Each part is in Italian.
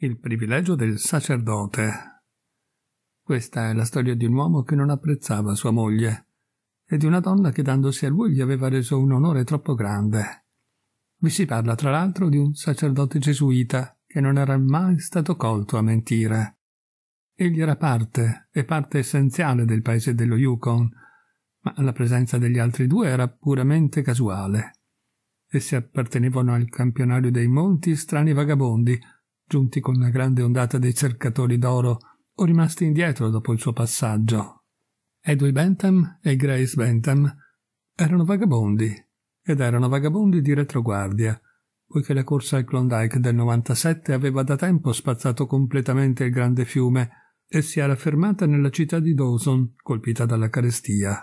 Il privilegio del sacerdote. Questa è la storia di un uomo che non apprezzava sua moglie e di una donna che dandosi a lui gli aveva reso un onore troppo grande. Vi si parla tra l'altro di un sacerdote gesuita che non era mai stato colto a mentire. Egli era parte e parte essenziale del paese dello Yukon, ma la presenza degli altri due era puramente casuale. Essi appartenevano al campionario dei monti strani vagabondi, giunti con una grande ondata dei cercatori d'oro o rimasti indietro dopo il suo passaggio. Edwin Bentham e Grace Bentham erano vagabondi ed erano vagabondi di retroguardia, poiché la corsa al Klondike del 97 aveva da tempo spazzato completamente il grande fiume e si era fermata nella città di Dawson, colpita dalla carestia.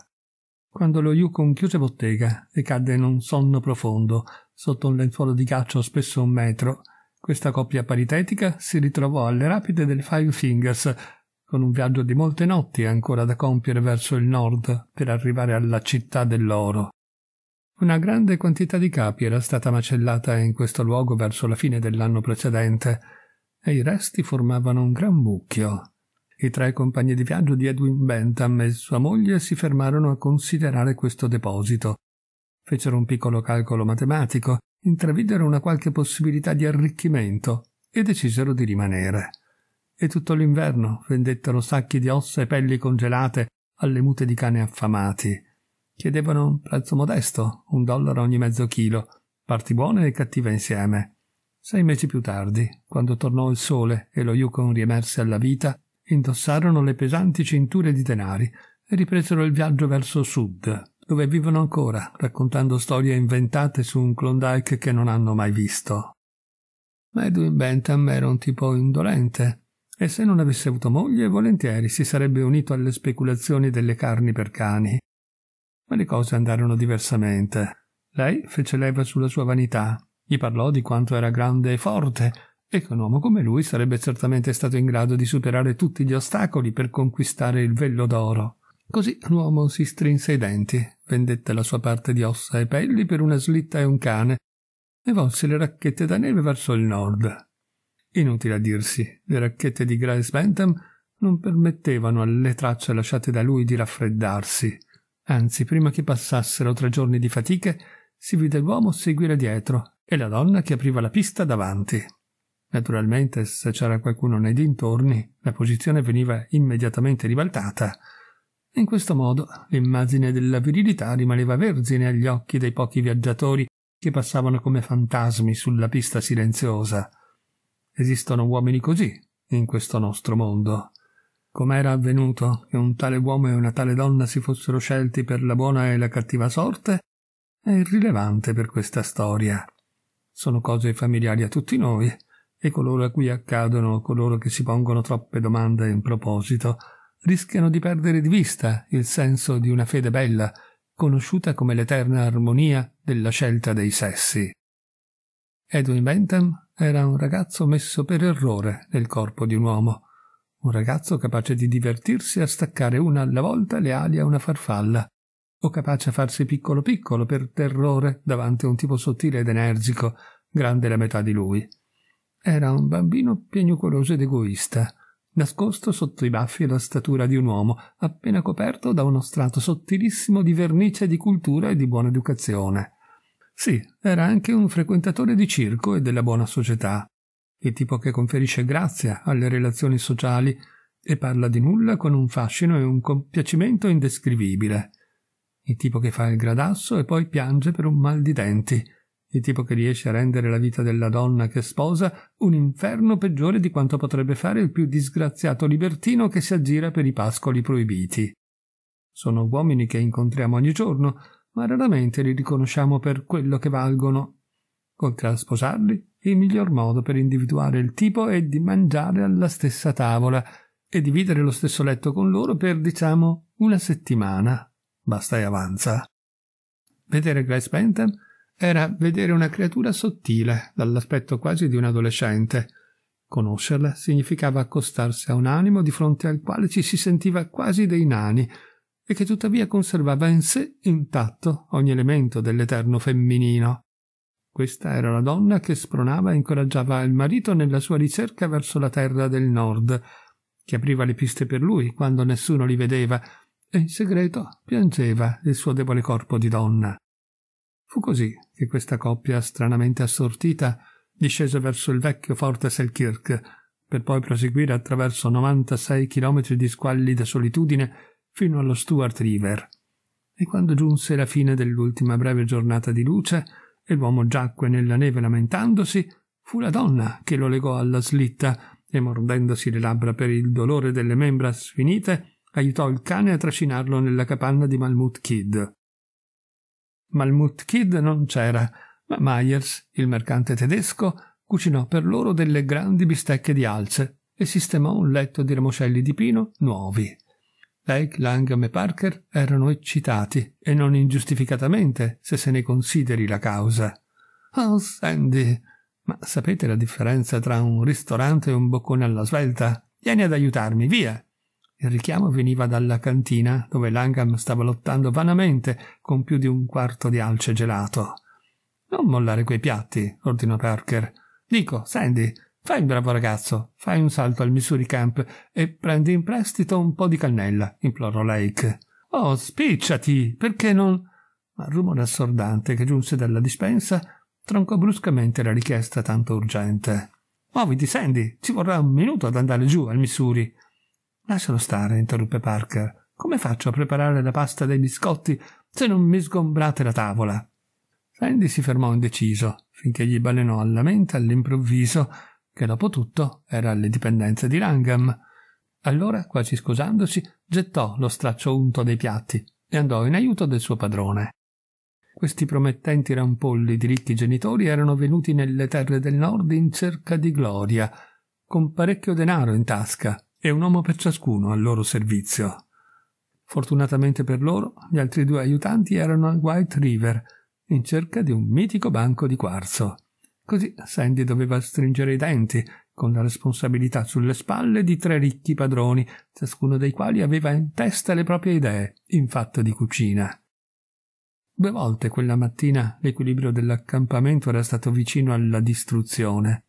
Quando lo Yukon chiuse bottega e cadde in un sonno profondo, sotto un lenzuolo di ghiaccio spesso un metro, questa coppia paritetica si ritrovò alle rapide del Five Fingers, con un viaggio di molte notti ancora da compiere verso il nord per arrivare alla città dell'oro. Una grande quantità di capi era stata macellata in questo luogo verso la fine dell'anno precedente, e i resti formavano un gran mucchio. I tre compagni di viaggio di Edwin Bentham e sua moglie si fermarono a considerare questo deposito. Fecero un piccolo calcolo matematico intravidero una qualche possibilità di arricchimento e decisero di rimanere. E tutto l'inverno vendettero sacchi di ossa e pelli congelate alle mute di cane affamati. Chiedevano un prezzo modesto, un dollaro ogni mezzo chilo, parti buone e cattive insieme. Sei mesi più tardi, quando tornò il sole e lo Yukon riemerse alla vita, indossarono le pesanti cinture di denari e ripresero il viaggio verso sud, dove vivono ancora, raccontando storie inventate su un Klondike che non hanno mai visto. Ma Edwin Bentham era un tipo indolente, e se non avesse avuto moglie, volentieri si sarebbe unito alle speculazioni delle carni per cani. Ma le cose andarono diversamente. Lei fece leva sulla sua vanità, gli parlò di quanto era grande e forte, e che un uomo come lui sarebbe certamente stato in grado di superare tutti gli ostacoli per conquistare il vello d'oro. Così l'uomo si strinse i denti, vendette la sua parte di ossa e pelli per una slitta e un cane, e volse le racchette da neve verso il nord. Inutile a dirsi, le racchette di Grace Bentham non permettevano alle tracce lasciate da lui di raffreddarsi. Anzi, prima che passassero tre giorni di fatiche, si vide l'uomo seguire dietro e la donna che apriva la pista davanti. Naturalmente, se c'era qualcuno nei dintorni, la posizione veniva immediatamente ribaltata. In questo modo l'immagine della virilità rimaneva vergine agli occhi dei pochi viaggiatori che passavano come fantasmi sulla pista silenziosa. Esistono uomini così in questo nostro mondo. Com'era avvenuto che un tale uomo e una tale donna si fossero scelti per la buona e la cattiva sorte è irrilevante per questa storia. Sono cose familiari a tutti noi e coloro a cui accadono, coloro che si pongono troppe domande in proposito, rischiano di perdere di vista il senso di una fede bella, conosciuta come l'eterna armonia della scelta dei sessi. Edwin Bentham era un ragazzo messo per errore nel corpo di un uomo, un ragazzo capace di divertirsi a staccare una alla volta le ali a una farfalla, o capace a farsi piccolo piccolo per terrore davanti a un tipo sottile ed energico, grande la metà di lui. Era un bambino piagnucoloso ed egoista, nascosto sotto i baffi e la statura di un uomo, appena coperto da uno strato sottilissimo di vernice di cultura e di buona educazione. Sì, era anche un frequentatore di circo e della buona società, il tipo che conferisce grazia alle relazioni sociali e parla di nulla con un fascino e un compiacimento indescrivibile. Il tipo che fa il gradasso e poi piange per un mal di denti, il tipo che riesce a rendere la vita della donna che sposa un inferno peggiore di quanto potrebbe fare il più disgraziato libertino che si aggira per i pascoli proibiti. Sono uomini che incontriamo ogni giorno, ma raramente li riconosciamo per quello che valgono. Oltre a sposarli, il miglior modo per individuare il tipo è di mangiare alla stessa tavola e dividere lo stesso letto con loro per, diciamo, una settimana. Basta e avanza. Vedere Grace Bentham era vedere una creatura sottile, dall'aspetto quasi di un adolescente. Conoscerla significava accostarsi a un animo di fronte al quale ci si sentiva quasi dei nani, e che tuttavia conservava in sé intatto ogni elemento dell'eterno femminino. Questa era la donna che spronava e incoraggiava il marito nella sua ricerca verso la terra del nord, che apriva le piste per lui quando nessuno li vedeva, e in segreto piangeva il suo debole corpo di donna. Fu così che questa coppia, stranamente assortita, discese verso il vecchio forte Selkirk, per poi proseguire attraverso 96 chilometri di squallida solitudine fino allo Stuart River. E quando giunse la fine dell'ultima breve giornata di luce e l'uomo giacque nella neve lamentandosi, fu la donna che lo legò alla slitta e mordendosi le labbra per il dolore delle membra sfinite, aiutò il cane a trascinarlo nella capanna di Malmut Kid. Malmut Kid non c'era, ma Myers, il mercante tedesco, cucinò per loro delle grandi bistecche di alce e sistemò un letto di ramoscelli di pino nuovi. Lake, Langham e Parker erano eccitati, e non ingiustificatamente, se se ne consideri la causa. Oh, Sandy! Ma sapete la differenza tra un ristorante e un boccone alla svelta? Vieni ad aiutarmi, via! Il richiamo veniva dalla cantina dove Langham stava lottando vanamente con più di un quarto di alce gelato. Non mollare quei piatti, ordinò Parker. Dico, Sandy, fai un bravo ragazzo, fai un salto al Missouri Camp e prendi in prestito un po' di cannella, implorò Lake. Oh, spicciati, perché non... Ma il rumore assordante che giunse dalla dispensa troncò bruscamente la richiesta tanto urgente. Muoviti, Sandy, ci vorrà un minuto ad andare giù al Missouri. Lascialo stare, interruppe Parker. Come faccio a preparare la pasta dei biscotti se non mi sgombrate la tavola? Sandy si fermò indeciso, finché gli balenò alla mente all'improvviso che dopo tutto era alle dipendenze di Langham. Allora, quasi scusandosi, gettò lo straccio unto dei piatti e andò in aiuto del suo padrone. Questi promettenti rampolli di ricchi genitori erano venuti nelle terre del nord in cerca di gloria, con parecchio denaro in tasca, e un uomo per ciascuno al loro servizio. Fortunatamente per loro, gli altri due aiutanti erano al White River, in cerca di un mitico banco di quarzo. Così Sandy doveva stringere i denti, con la responsabilità sulle spalle di tre ricchi padroni, ciascuno dei quali aveva in testa le proprie idee in fatto di cucina. Due volte quella mattina l'equilibrio dell'accampamento era stato vicino alla distruzione.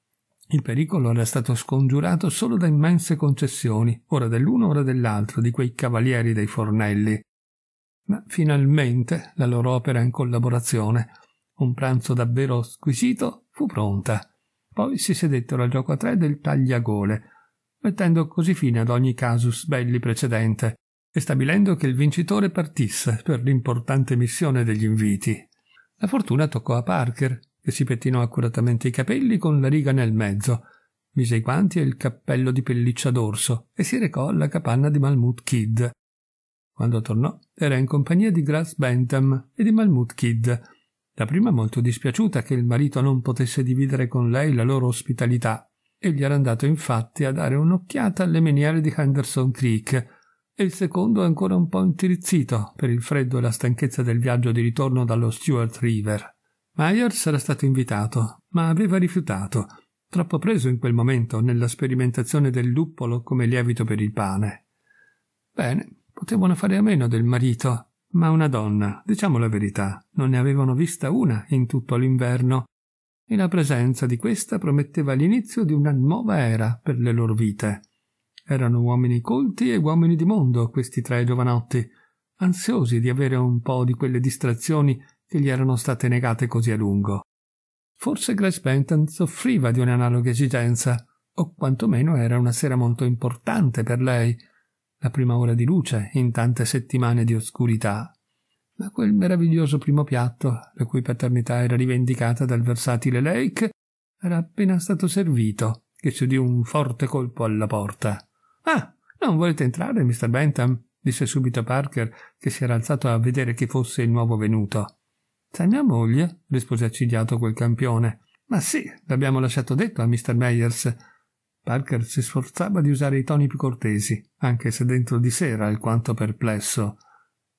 Il pericolo era stato scongiurato solo da immense concessioni, ora dell'uno ora dell'altro, di quei cavalieri dei fornelli. Ma finalmente la loro opera in collaborazione, un pranzo davvero squisito, fu pronta. Poi si sedettero al gioco a tre del tagliagole, mettendo così fine ad ogni casus belli precedente e stabilendo che il vincitore partisse per l'importante missione degli inviti. La fortuna toccò a Parker, e si pettinò accuratamente i capelli con la riga nel mezzo, mise i guanti e il cappello di pelliccia d'orso e si recò alla capanna di Malmut Kid. Quando tornò era in compagnia di Grass Bentham e di Malmut Kid, la prima molto dispiaciuta che il marito non potesse dividere con lei la loro ospitalità e gli era andato infatti a dare un'occhiata alle meniere di Henderson Creek, e il secondo ancora un po' intirizzito per il freddo e la stanchezza del viaggio di ritorno dallo Stewart River. Myers era stato invitato, ma aveva rifiutato, troppo preso in quel momento nella sperimentazione del luppolo come lievito per il pane. Bene, potevano fare a meno del marito, ma una donna, diciamo la verità, non ne avevano vista una in tutto l'inverno, e la presenza di questa prometteva l'inizio di una nuova era per le loro vite. Erano uomini colti e uomini di mondo questi tre giovanotti, ansiosi di avere un po' di quelle distrazioni che gli erano state negate così a lungo. Forse Grace Benton soffriva di un'analoga esigenza, o quantomeno era una sera molto importante per lei, la prima ora di luce in tante settimane di oscurità. Ma quel meraviglioso primo piatto, la cui paternità era rivendicata dal versatile Lake, era appena stato servito, che si udì un forte colpo alla porta. Ah, non volete entrare, Mr. Bentham? disse subito Parker, che si era alzato a vedere chi fosse il nuovo venuto. C'è mia moglie, rispose accigliato quel campione. Ma sì, l'abbiamo lasciato detto a Mr. Meyers. Parker si sforzava di usare i toni più cortesi, anche se dentro di sé era alquanto perplesso.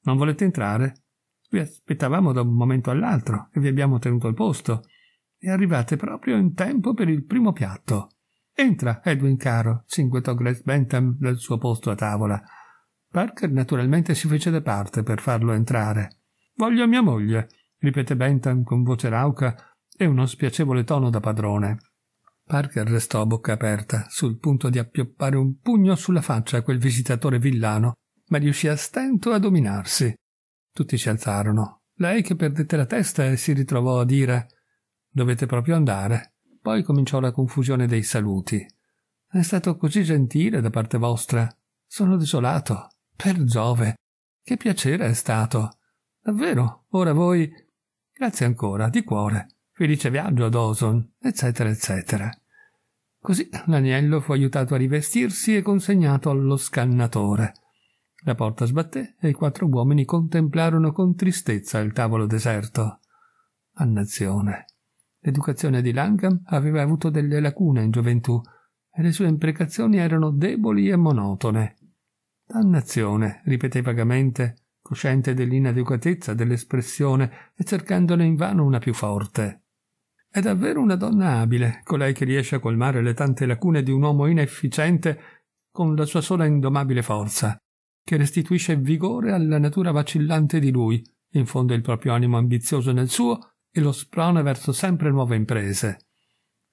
Non volete entrare? Vi aspettavamo da un momento all'altro e vi abbiamo tenuto il posto. E arrivate proprio in tempo per il primo piatto. Entra, Edwin caro, cinguettò Grace Bentham dal suo posto a tavola. Parker naturalmente si fece da parte per farlo entrare. Voglio mia moglie ripete Bentham con voce rauca e uno spiacevole tono da padrone. Parker restò a bocca aperta, sul punto di appioppare un pugno sulla faccia a quel visitatore villano, ma riuscì a stento a dominarsi. Tutti si alzarono. Lei che perdette la testa e si ritrovò a dire Dovete proprio andare. Poi cominciò la confusione dei saluti. È stato così gentile da parte vostra. Sono desolato. Per Giove. Che piacere è stato. Davvero, ora voi Grazie ancora, di cuore. Felice viaggio ad Oson, eccetera, eccetera. Così l'agnello fu aiutato a rivestirsi e consegnato allo scannatore. La porta sbatté e i quattro uomini contemplarono con tristezza il tavolo deserto. Annazione. L'educazione di Langham aveva avuto delle lacune in gioventù e le sue imprecazioni erano deboli e monotone. Dannazione, ripeté vagamente, cosciente dell'inadeguatezza dell'espressione e cercandone invano una più forte. È davvero una donna abile, colei che riesce a colmare le tante lacune di un uomo inefficiente con la sua sola indomabile forza, che restituisce vigore alla natura vacillante di lui, infonde il proprio animo ambizioso nel suo e lo sprona verso sempre nuove imprese.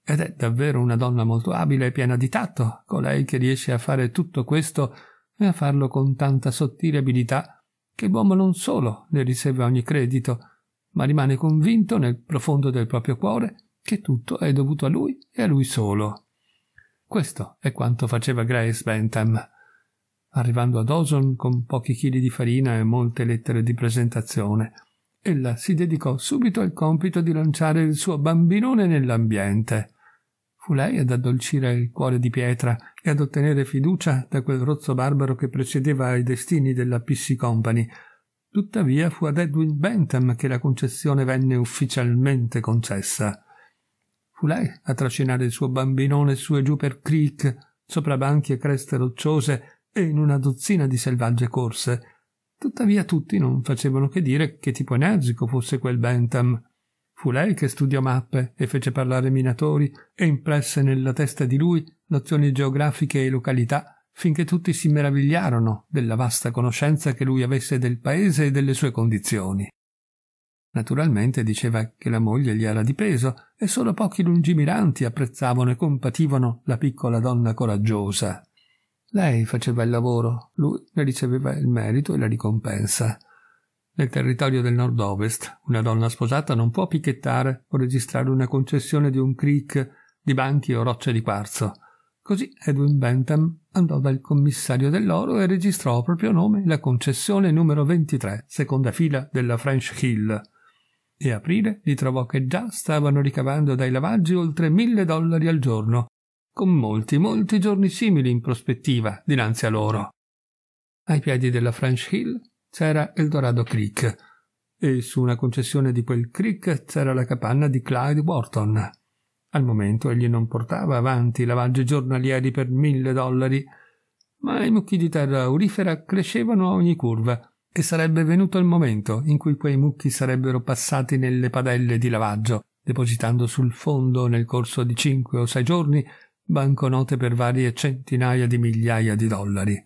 Ed è davvero una donna molto abile e piena di tatto, colei che riesce a fare tutto questo e a farlo con tanta sottile abilità che l'uomo non solo ne riceve ogni credito, ma rimane convinto nel profondo del proprio cuore che tutto è dovuto a lui e a lui solo. Questo è quanto faceva Grace Bentham. Arrivando ad Oson con pochi chili di farina e molte lettere di presentazione, ella si dedicò subito al compito di lanciare il suo bambinone nell'ambiente. Fu lei ad addolcire il cuore di pietra e ad ottenere fiducia da quel rozzo barbaro che precedeva i destini della PC Company. Tuttavia fu ad Edwin Bentham che la concessione venne ufficialmente concessa. Fu lei a trascinare il suo bambinone su e giù per creek, sopra banchi e creste rocciose e in una dozzina di selvagge corse. Tuttavia tutti non facevano che dire che tipo energico fosse quel Bentham. Fu lei che studiò mappe e fece parlare minatori e impresse nella testa di lui nozioni geografiche e località finché tutti si meravigliarono della vasta conoscenza che lui avesse del paese e delle sue condizioni. Naturalmente diceva che la moglie gli era di peso e solo pochi lungimiranti apprezzavano e compativano la piccola donna coraggiosa. Lei faceva il lavoro, lui ne riceveva il merito e la ricompensa. Nel territorio del nord-ovest una donna sposata non può picchettare o registrare una concessione di un creek di banchi o rocce di quarzo. Così Edwin Bentham andò dal commissario dell'oro e registrò a proprio nome la concessione numero 23, seconda fila della French Hill. E aprile gli trovò che già stavano ricavando dai lavaggi oltre mille dollari al giorno, con molti, molti giorni simili in prospettiva dinanzi a loro. Ai piedi della French Hill c'era Eldorado Creek e su una concessione di quel creek c'era la capanna di Clyde Wharton. Al momento egli non portava avanti lavaggi giornalieri per mille dollari, ma i mucchi di terra aurifera crescevano a ogni curva e sarebbe venuto il momento in cui quei mucchi sarebbero passati nelle padelle di lavaggio, depositando sul fondo nel corso di cinque o sei giorni banconote per varie centinaia di migliaia di dollari.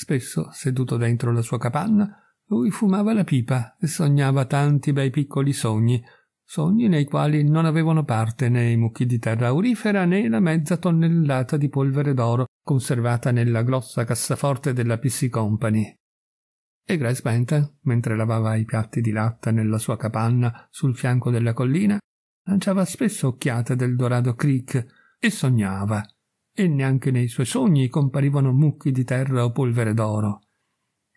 Spesso, seduto dentro la sua capanna, lui fumava la pipa e sognava tanti bei piccoli sogni, sogni nei quali non avevano parte né i mucchi di terra aurifera né la mezza tonnellata di polvere d'oro conservata nella grossa cassaforte della PC Company. E Grace Benton, mentre lavava i piatti di latta nella sua capanna sul fianco della collina, lanciava spesso occhiate del Dorado Creek e sognava e neanche nei suoi sogni comparivano mucchi di terra o polvere d'oro.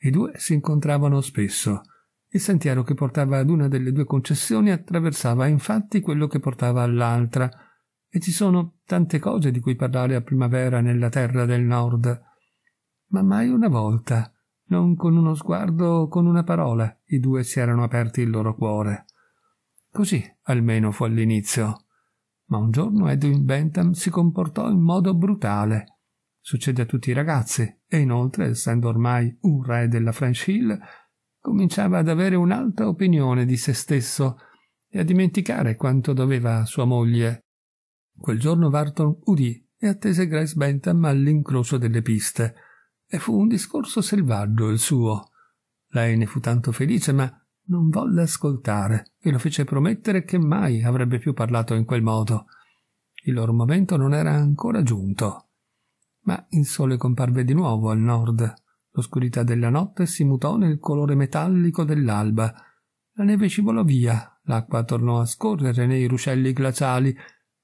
I due si incontravano spesso. Il sentiero che portava ad una delle due concessioni attraversava infatti quello che portava all'altra, e ci sono tante cose di cui parlare a primavera nella terra del nord. Ma mai una volta, non con uno sguardo o con una parola, i due si erano aperti il loro cuore. Così almeno fu all'inizio ma un giorno Edwin Bentham si comportò in modo brutale. Succede a tutti i ragazzi e inoltre, essendo ormai un re della French Hill, cominciava ad avere un'alta opinione di se stesso e a dimenticare quanto doveva a sua moglie. Quel giorno Varton udì e attese Grace Bentham all'incrocio delle piste e fu un discorso selvaggio il suo. Lei ne fu tanto felice, ma non volle ascoltare e lo fece promettere che mai avrebbe più parlato in quel modo. Il loro momento non era ancora giunto. Ma il sole comparve di nuovo al nord. L'oscurità della notte si mutò nel colore metallico dell'alba. La neve scivolò via, l'acqua tornò a scorrere nei ruscelli glaciali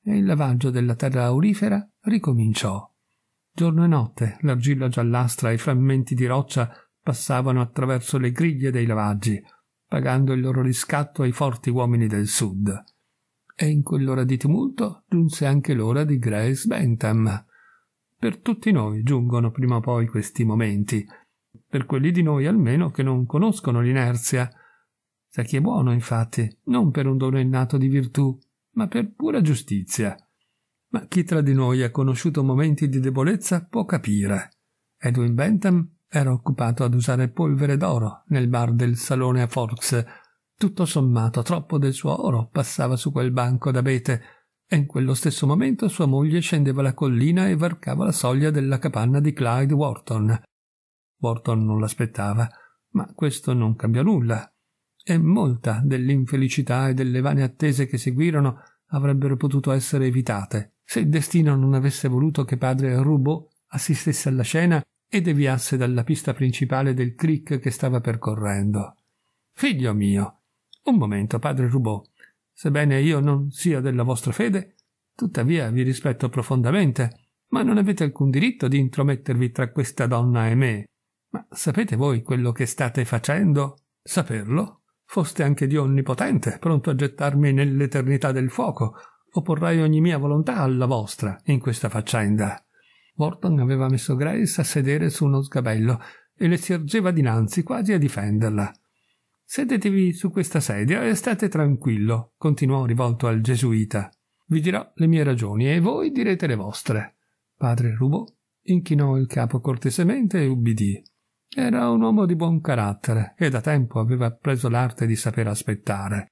e il lavaggio della terra aurifera ricominciò. Giorno e notte l'argilla giallastra e i frammenti di roccia passavano attraverso le griglie dei lavaggi pagando il loro riscatto ai forti uomini del sud. E in quell'ora di tumulto giunse anche l'ora di Grace Bentham. Per tutti noi giungono prima o poi questi momenti, per quelli di noi almeno che non conoscono l'inerzia. Sa chi è buono, infatti, non per un dono innato di virtù, ma per pura giustizia. Ma chi tra di noi ha conosciuto momenti di debolezza può capire. Edwin Bentham era occupato ad usare polvere d'oro nel bar del salone a Forks. Tutto sommato, troppo del suo oro passava su quel banco d'abete, e in quello stesso momento sua moglie scendeva la collina e varcava la soglia della capanna di Clyde Wharton. Wharton non l'aspettava, ma questo non cambiò nulla. E molta dell'infelicità e delle vane attese che seguirono avrebbero potuto essere evitate se il destino non avesse voluto che padre Rubo assistesse alla scena e deviasse dalla pista principale del cric che stava percorrendo. Figlio mio, un momento, padre Rubò. Sebbene io non sia della vostra fede, tuttavia vi rispetto profondamente, ma non avete alcun diritto di intromettervi tra questa donna e me. Ma sapete voi quello che state facendo? Saperlo? Foste anche Dio onnipotente, pronto a gettarmi nell'eternità del fuoco, opporrai ogni mia volontà alla vostra in questa faccenda. Morton aveva messo Grace a sedere su uno sgabello e le si ergeva dinanzi, quasi a difenderla. Sedetevi su questa sedia e state tranquillo, continuò rivolto al gesuita. Vi dirò le mie ragioni e voi direte le vostre. Padre Rubò inchinò il capo cortesemente e ubbidì. Era un uomo di buon carattere e da tempo aveva preso l'arte di saper aspettare.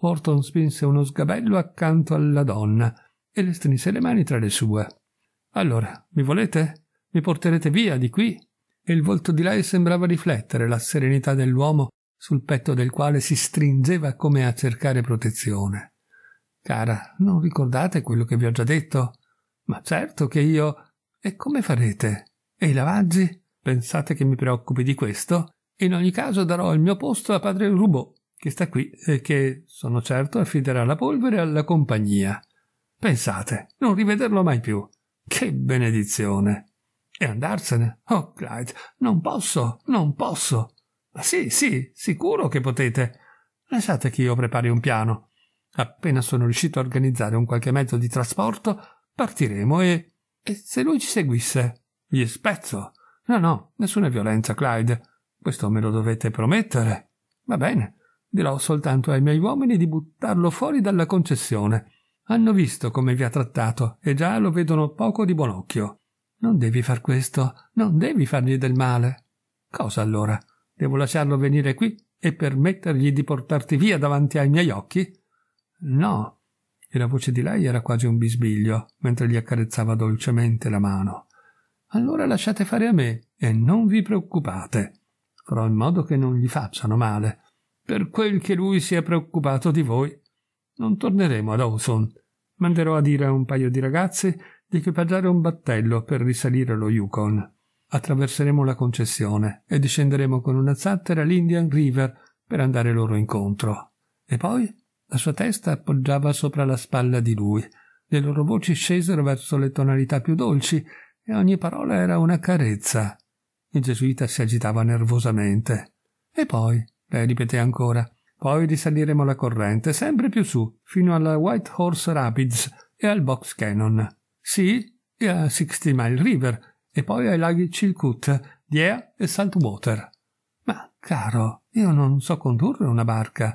Morton spinse uno sgabello accanto alla donna e le strinse le mani tra le sue. Allora, mi volete? Mi porterete via di qui? E il volto di lei sembrava riflettere la serenità dell'uomo sul petto del quale si stringeva come a cercare protezione. Cara, non ricordate quello che vi ho già detto? Ma certo che io. E come farete? E i lavaggi? Pensate che mi preoccupi di questo? In ogni caso darò il mio posto a padre Rubò, che sta qui e che, sono certo, affiderà la polvere alla compagnia. Pensate, non rivederlo mai più. Che benedizione! E andarsene? Oh, Clyde, non posso, non posso. Ma sì, sì, sicuro che potete. Lasciate che io prepari un piano. Appena sono riuscito a organizzare un qualche mezzo di trasporto, partiremo e... e se lui ci seguisse? Gli spezzo. No, no, nessuna violenza, Clyde. Questo me lo dovete promettere. Va bene, dirò soltanto ai miei uomini di buttarlo fuori dalla concessione. Hanno visto come vi ha trattato e già lo vedono poco di buon occhio. Non devi far questo, non devi fargli del male. Cosa allora? Devo lasciarlo venire qui e permettergli di portarti via davanti ai miei occhi? No. E la voce di lei era quasi un bisbiglio, mentre gli accarezzava dolcemente la mano. Allora lasciate fare a me e non vi preoccupate. Farò in modo che non gli facciano male. Per quel che lui si è preoccupato di voi. Non torneremo ad Owson manderò a dire a un paio di ragazze di equipaggiare un battello per risalire lo Yukon. Attraverseremo la concessione e discenderemo con una zattera l'Indian River per andare loro incontro. E poi la sua testa appoggiava sopra la spalla di lui. Le loro voci scesero verso le tonalità più dolci e ogni parola era una carezza. Il gesuita si agitava nervosamente. E poi, lei ripeté ancora, poi risaliremo la corrente sempre più su, fino alla White Horse Rapids e al Box Cannon. Sì, e a Sixty Mile River, e poi ai laghi Chilcoot, Deer e Saltwater. Ma, caro, io non so condurre una barca.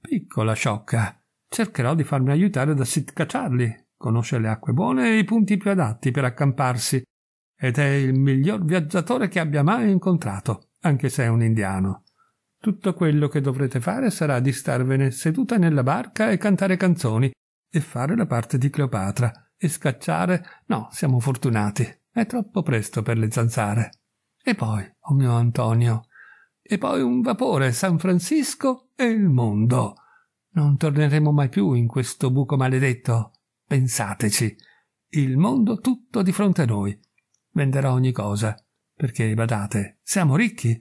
Piccola sciocca. Cercherò di farmi aiutare da Sitka Charlie. Conosce le acque buone e i punti più adatti per accamparsi ed è il miglior viaggiatore che abbia mai incontrato, anche se è un indiano. Tutto quello che dovrete fare sarà di starvene seduta nella barca e cantare canzoni, e fare la parte di Cleopatra, e scacciare. No, siamo fortunati. È troppo presto per le zanzare. E poi, oh mio Antonio, e poi un vapore, San Francisco e il mondo. Non torneremo mai più in questo buco maledetto. Pensateci. Il mondo tutto di fronte a noi. Venderò ogni cosa. Perché, badate, siamo ricchi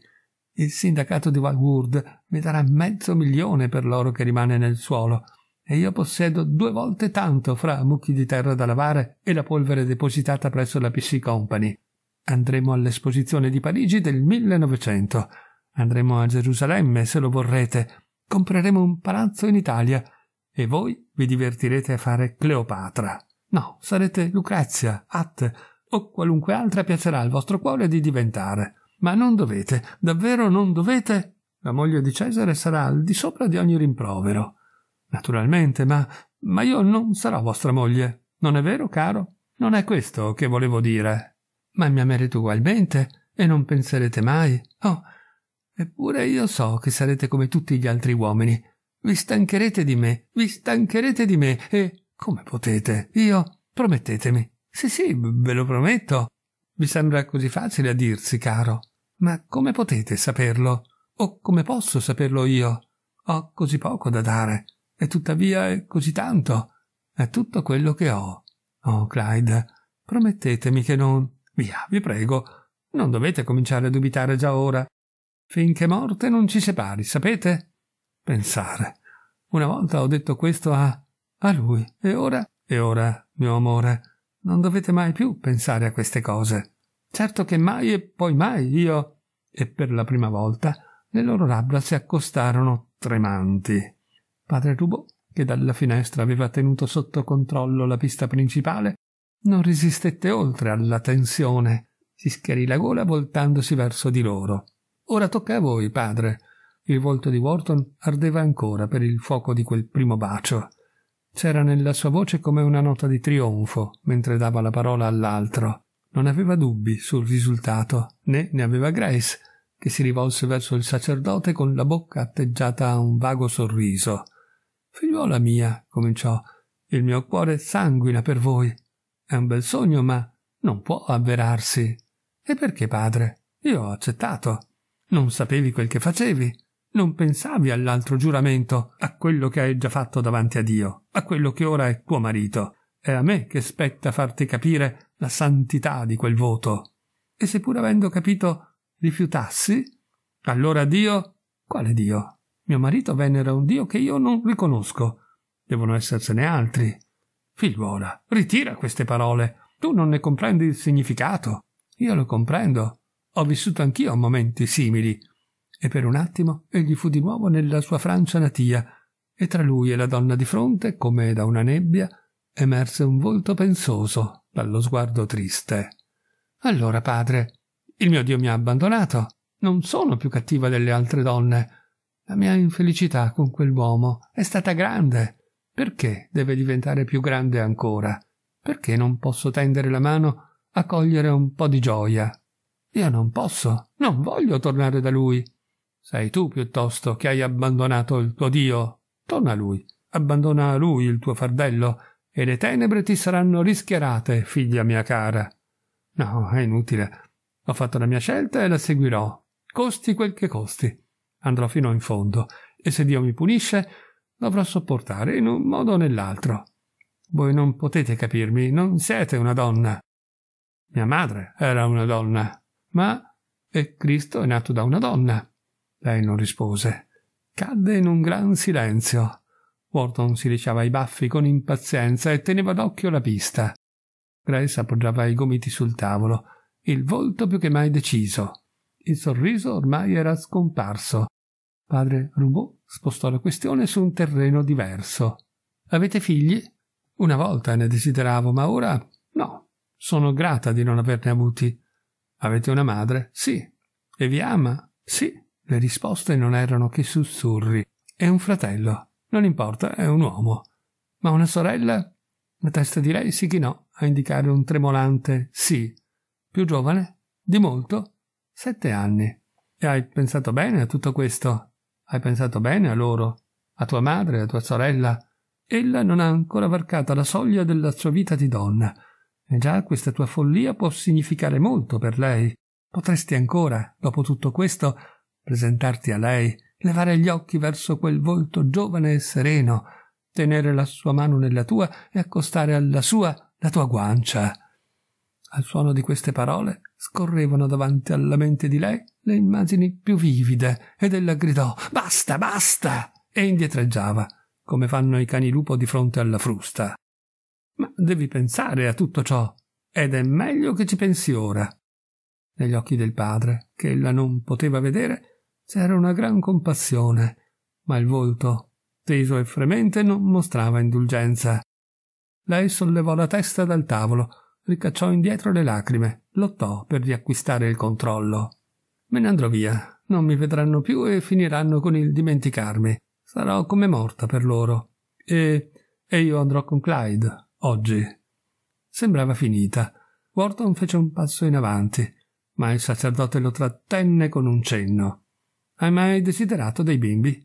il sindacato di Walwood mi darà mezzo milione per l'oro che rimane nel suolo e io possiedo due volte tanto fra mucchi di terra da lavare e la polvere depositata presso la PC Company. Andremo all'esposizione di Parigi del 1900. Andremo a Gerusalemme se lo vorrete. Compreremo un palazzo in Italia e voi vi divertirete a fare Cleopatra. No, sarete Lucrezia, At o qualunque altra piacerà al vostro cuore di diventare. Ma non dovete, davvero non dovete? La moglie di Cesare sarà al di sopra di ogni rimprovero. Naturalmente, ma, ma io non sarò vostra moglie. Non è vero, caro? Non è questo che volevo dire. Ma mi amerete ugualmente e non penserete mai. Oh, eppure io so che sarete come tutti gli altri uomini. Vi stancherete di me, vi stancherete di me e, come potete, io, promettetemi. Sì, sì, ve lo prometto. Vi sembra così facile a dirsi, caro. Ma come potete saperlo? O come posso saperlo io? Ho così poco da dare, e tuttavia è così tanto. È tutto quello che ho. Oh, Clyde, promettetemi che non. Via, vi prego, non dovete cominciare a dubitare già ora. Finché morte non ci separi, sapete? Pensare. Una volta ho detto questo a. a lui, e ora. E ora, mio amore, non dovete mai più pensare a queste cose. Certo che mai e poi mai io, e per la prima volta, le loro labbra si accostarono tremanti. Padre Rubo, che dalla finestra aveva tenuto sotto controllo la pista principale, non resistette oltre alla tensione. Si schiarì la gola voltandosi verso di loro. Ora tocca a voi, padre. Il volto di Wharton ardeva ancora per il fuoco di quel primo bacio. C'era nella sua voce come una nota di trionfo mentre dava la parola all'altro non aveva dubbi sul risultato, né ne aveva Grace, che si rivolse verso il sacerdote con la bocca atteggiata a un vago sorriso. Figliuola mia, cominciò, il mio cuore sanguina per voi. È un bel sogno, ma non può avverarsi. E perché, padre? Io ho accettato. Non sapevi quel che facevi. Non pensavi all'altro giuramento, a quello che hai già fatto davanti a Dio, a quello che ora è tuo marito. È a me che spetta farti capire la santità di quel voto, e se pur avendo capito rifiutassi, allora Dio, quale Dio? Mio marito venera un Dio che io non riconosco. Devono essersene altri. Figliuola, ritira queste parole. Tu non ne comprendi il significato. Io lo comprendo. Ho vissuto anch'io momenti simili. E per un attimo egli fu di nuovo nella sua Francia natia, e tra lui e la donna di fronte, come da una nebbia, emerse un volto pensoso, dallo sguardo triste. Allora, padre, il mio Dio mi ha abbandonato. Non sono più cattiva delle altre donne. La mia infelicità con quell'uomo è stata grande. Perché deve diventare più grande ancora? Perché non posso tendere la mano a cogliere un po' di gioia? Io non posso, non voglio tornare da lui. Sei tu piuttosto che hai abbandonato il tuo Dio. Torna a lui, abbandona a lui il tuo fardello e le tenebre ti saranno rischiarate, figlia mia cara. No, è inutile. Ho fatto la mia scelta e la seguirò, costi quel che costi. Andrò fino in fondo, e se Dio mi punisce, dovrò sopportare in un modo o nell'altro. Voi non potete capirmi, non siete una donna. Mia madre era una donna, ma e Cristo è nato da una donna. Lei non rispose. Cadde in un gran silenzio. Wharton si lisciava i baffi con impazienza e teneva d'occhio la pista. Grace appoggiava i gomiti sul tavolo, il volto più che mai deciso. Il sorriso ormai era scomparso. Padre Rubò spostò la questione su un terreno diverso. Avete figli? Una volta ne desideravo, ma ora no. Sono grata di non averne avuti. Avete una madre? Sì. E vi ama? Sì. Le risposte non erano che sussurri. E un fratello? Non importa, è un uomo. Ma una sorella? La testa di lei si chinò a indicare un tremolante sì. Più giovane? Di molto? Sette anni. E hai pensato bene a tutto questo? Hai pensato bene a loro? A tua madre, a tua sorella? Ella non ha ancora varcato la soglia della sua vita di donna. E già questa tua follia può significare molto per lei. Potresti ancora, dopo tutto questo, presentarti a lei levare gli occhi verso quel volto giovane e sereno, tenere la sua mano nella tua e accostare alla sua la tua guancia. Al suono di queste parole scorrevano davanti alla mente di lei le immagini più vivide ed ella gridò Basta, basta! e indietreggiava, come fanno i cani lupo di fronte alla frusta. Ma devi pensare a tutto ciò, ed è meglio che ci pensi ora. Negli occhi del padre, che ella non poteva vedere, c'era una gran compassione, ma il volto, teso e fremente, non mostrava indulgenza. Lei sollevò la testa dal tavolo, ricacciò indietro le lacrime, lottò per riacquistare il controllo. Me ne andrò via, non mi vedranno più e finiranno con il dimenticarmi. Sarò come morta per loro. E, e io andrò con Clyde, oggi. Sembrava finita. Wharton fece un passo in avanti, ma il sacerdote lo trattenne con un cenno. Hai mai desiderato dei bimbi?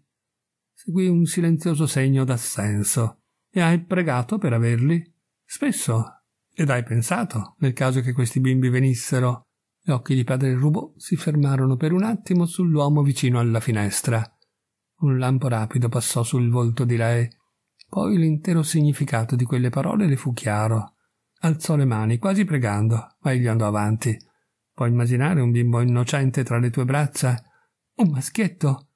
Seguì un silenzioso segno d'assenso. E hai pregato per averli? Spesso. Ed hai pensato, nel caso che questi bimbi venissero? Gli occhi di padre Rubo si fermarono per un attimo sull'uomo vicino alla finestra. Un lampo rapido passò sul volto di lei. Poi l'intero significato di quelle parole le fu chiaro. Alzò le mani, quasi pregando, ma egli andò avanti. Puoi immaginare un bimbo innocente tra le tue braccia? Un maschietto.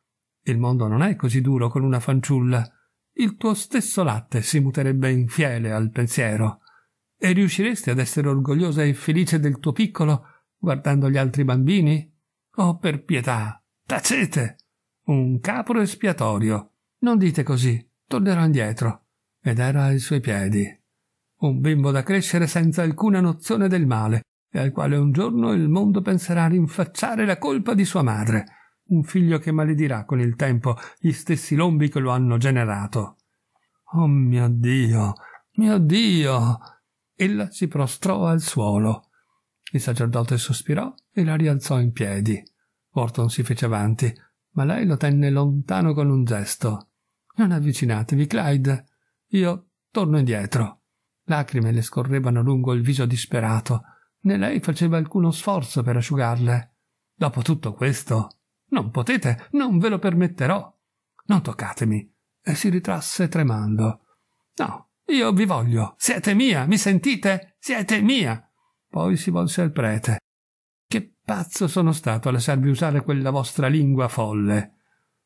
Il mondo non è così duro con una fanciulla. Il tuo stesso latte si muterebbe infiele al pensiero. E riusciresti ad essere orgogliosa e felice del tuo piccolo guardando gli altri bambini? Oh, per pietà, tacete! Un capro espiatorio. Non dite così, tornerò indietro. Ed era ai suoi piedi. Un bimbo da crescere senza alcuna nozione del male, e al quale un giorno il mondo penserà a rinfacciare la colpa di sua madre un figlio che maledirà con il tempo gli stessi lombi che lo hanno generato. Oh mio Dio, mio Dio! Ella si prostrò al suolo. Il sacerdote sospirò e la rialzò in piedi. Orton si fece avanti, ma lei lo tenne lontano con un gesto. Non avvicinatevi, Clyde. Io torno indietro. Lacrime le scorrevano lungo il viso disperato, né lei faceva alcuno sforzo per asciugarle. Dopo tutto questo, non potete, non ve lo permetterò. Non toccatemi. E si ritrasse tremando. No, io vi voglio. Siete mia, mi sentite? Siete mia. Poi si volse al prete. Che pazzo sono stato a lasciarvi usare quella vostra lingua folle.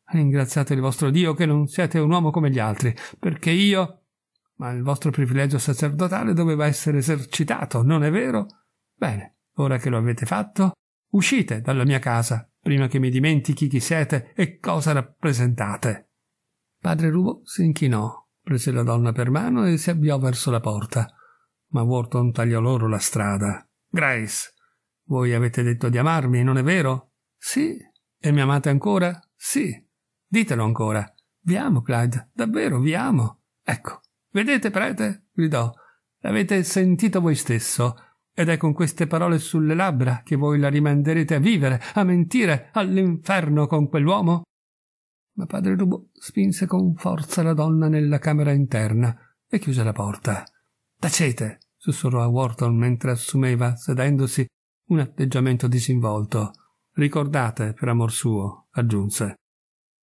Ringraziate il vostro Dio che non siete un uomo come gli altri, perché io. Ma il vostro privilegio sacerdotale doveva essere esercitato, non è vero? Bene, ora che lo avete fatto, uscite dalla mia casa, prima che mi dimentichi chi siete e cosa rappresentate. Padre Rubo si inchinò, prese la donna per mano e si avviò verso la porta, ma Wharton tagliò loro la strada. Grace, voi avete detto di amarmi, non è vero? Sì. E mi amate ancora? Sì. Ditelo ancora. Vi amo, Clyde, davvero vi amo. Ecco, vedete, prete? gridò. L'avete sentito voi stesso. Ed è con queste parole sulle labbra che voi la rimanderete a vivere, a mentire, all'inferno con quell'uomo? Ma padre Rubo spinse con forza la donna nella camera interna e chiuse la porta. Tacete, sussurrò a Wharton mentre assumeva, sedendosi, un atteggiamento disinvolto. Ricordate, per amor suo, aggiunse.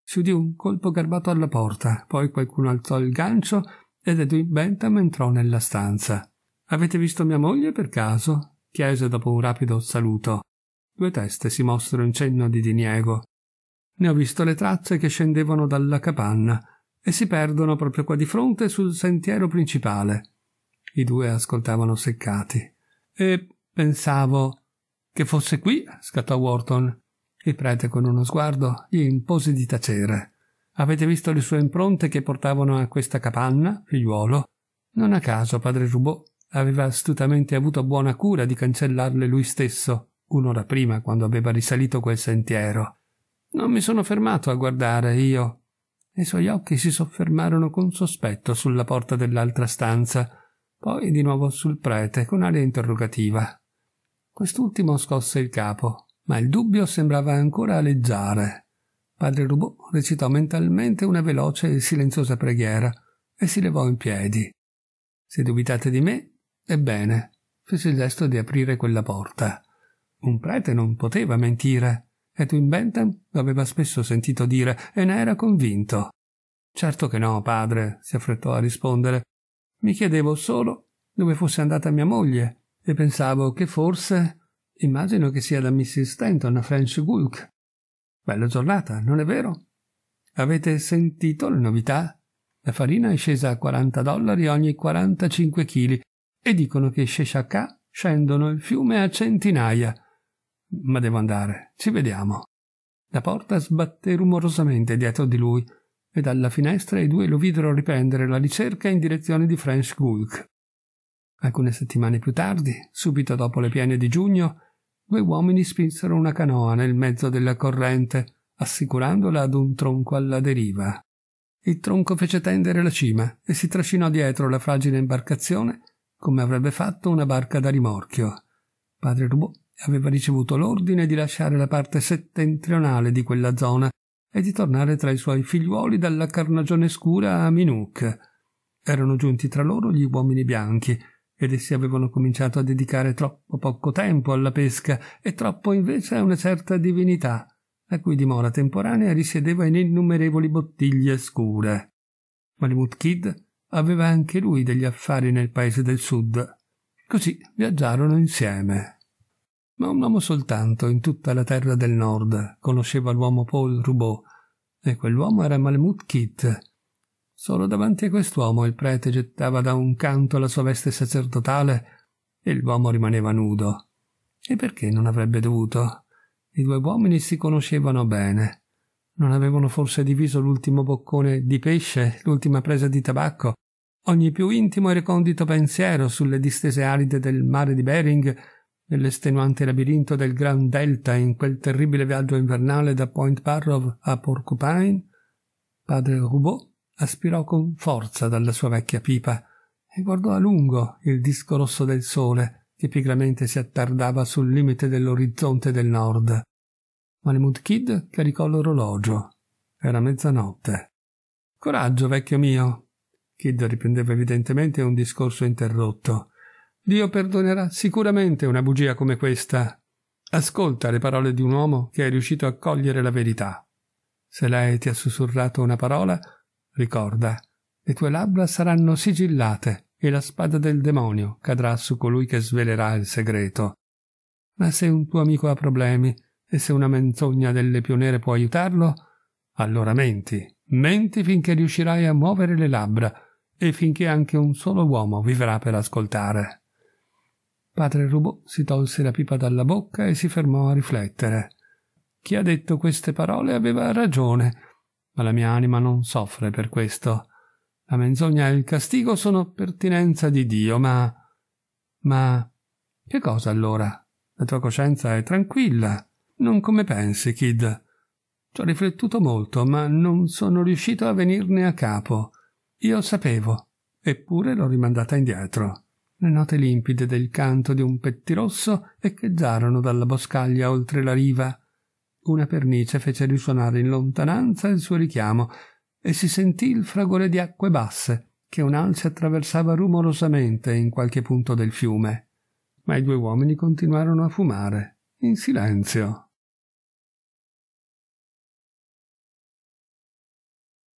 Si udì un colpo garbato alla porta, poi qualcuno alzò il gancio ed Edwin Bentham entrò nella stanza. Avete visto mia moglie per caso? chiese dopo un rapido saluto. Due teste si mossero in cenno di diniego. Ne ho visto le tracce che scendevano dalla capanna e si perdono proprio qua di fronte sul sentiero principale. I due ascoltavano seccati. E pensavo che fosse qui, scattò Wharton. Il prete con uno sguardo gli impose di tacere. Avete visto le sue impronte che portavano a questa capanna, figliuolo? Non a caso, padre Rubò aveva astutamente avuto buona cura di cancellarle lui stesso, un'ora prima quando aveva risalito quel sentiero. Non mi sono fermato a guardare io. I suoi occhi si soffermarono con sospetto sulla porta dell'altra stanza, poi di nuovo sul prete, con aria interrogativa. Quest'ultimo scosse il capo, ma il dubbio sembrava ancora aleggiare. Padre Rubò recitò mentalmente una veloce e silenziosa preghiera e si levò in piedi. Se dubitate di me, Ebbene, fece il gesto di aprire quella porta. Un prete non poteva mentire, e Twin Bentham lo aveva spesso sentito dire e ne era convinto. Certo che no, padre, si affrettò a rispondere. Mi chiedevo solo dove fosse andata mia moglie e pensavo che forse. Immagino che sia da Mrs. Stanton a French Gulk. Bella giornata, non è vero? Avete sentito le novità? La farina è scesa a 40 dollari ogni 45 chili e dicono che i scendono il fiume a centinaia. Ma devo andare, ci vediamo. La porta sbatté rumorosamente dietro di lui e dalla finestra i due lo videro riprendere la ricerca in direzione di French Gulk. Alcune settimane più tardi, subito dopo le piene di giugno, due uomini spinsero una canoa nel mezzo della corrente, assicurandola ad un tronco alla deriva. Il tronco fece tendere la cima e si trascinò dietro la fragile imbarcazione come avrebbe fatto una barca da rimorchio. Padre Rubò aveva ricevuto l'ordine di lasciare la parte settentrionale di quella zona e di tornare tra i suoi figliuoli dalla carnagione scura a Minuc. Erano giunti tra loro gli uomini bianchi, ed essi avevano cominciato a dedicare troppo poco tempo alla pesca e troppo invece a una certa divinità, la cui dimora temporanea risiedeva in innumerevoli bottiglie scure. Malimut Kid aveva anche lui degli affari nel paese del sud. Così viaggiarono insieme. Ma un uomo soltanto in tutta la terra del nord conosceva l'uomo Paul Roubaud, e quell'uomo era Mahmoud Kit. Solo davanti a quest'uomo il prete gettava da un canto la sua veste sacerdotale e l'uomo rimaneva nudo. E perché non avrebbe dovuto? I due uomini si conoscevano bene non avevano forse diviso l'ultimo boccone di pesce, l'ultima presa di tabacco, ogni più intimo e recondito pensiero sulle distese aride del mare di Bering, nell'estenuante labirinto del Gran Delta in quel terribile viaggio invernale da Point Barrow a Porcupine? Padre Roubaud aspirò con forza dalla sua vecchia pipa e guardò a lungo il disco rosso del sole che pigramente si attardava sul limite dell'orizzonte del nord. Malemud Kid caricò l'orologio. Era mezzanotte. Coraggio, vecchio mio. Kid riprendeva evidentemente un discorso interrotto. Dio perdonerà sicuramente una bugia come questa. Ascolta le parole di un uomo che è riuscito a cogliere la verità. Se lei ti ha sussurrato una parola, ricorda, le tue labbra saranno sigillate e la spada del demonio cadrà su colui che svelerà il segreto. Ma se un tuo amico ha problemi, e se una menzogna delle più nere può aiutarlo, allora menti. Menti finché riuscirai a muovere le labbra e finché anche un solo uomo vivrà per ascoltare. Padre Rubò si tolse la pipa dalla bocca e si fermò a riflettere. Chi ha detto queste parole aveva ragione, ma la mia anima non soffre per questo. La menzogna e il castigo sono pertinenza di Dio, ma... ma... che cosa allora? La tua coscienza è tranquilla. Non come pensi, Kid. Ci ho riflettuto molto, ma non sono riuscito a venirne a capo. Io sapevo, eppure l'ho rimandata indietro. Le note limpide del canto di un pettirosso echeggiarono dalla boscaglia oltre la riva. Una pernice fece risuonare in lontananza il suo richiamo e si sentì il fragore di acque basse che un'alce attraversava rumorosamente in qualche punto del fiume. Ma i due uomini continuarono a fumare, in silenzio.